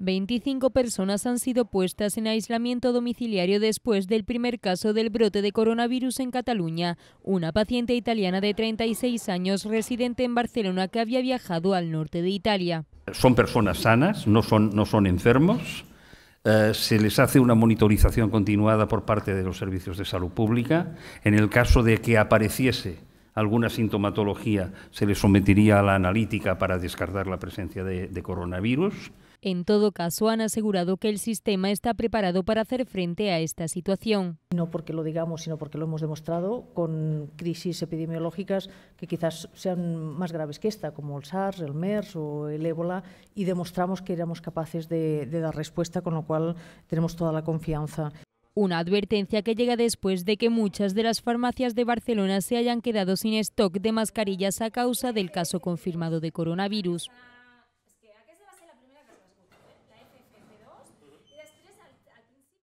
25 personas han sido puestas en aislamiento domiciliario después del primer caso del brote de coronavirus en Cataluña. Una paciente italiana de 36 años, residente en Barcelona, que había viajado al norte de Italia. Son personas sanas, no son, enfermos. Eh, se les hace una monitorización continuada por parte de los servicios de salud pública. En el caso de que apareciese alguna sintomatología se le sometería a la analítica para descartar la presencia de, coronavirus. En todo caso, han asegurado que el sistema está preparado para hacer frente a esta situación. No porque lo digamos, sino porque lo hemos demostrado con crisis epidemiológicas que quizás sean más graves que esta, como el SARS, el MERS o el ébola, y demostramos que éramos capaces de dar respuesta, con lo cual tenemos toda la confianza. Una advertencia que llega después de que muchas de las farmacias de Barcelona se hayan quedado sin stock de mascarillas a causa del caso confirmado de coronavirus.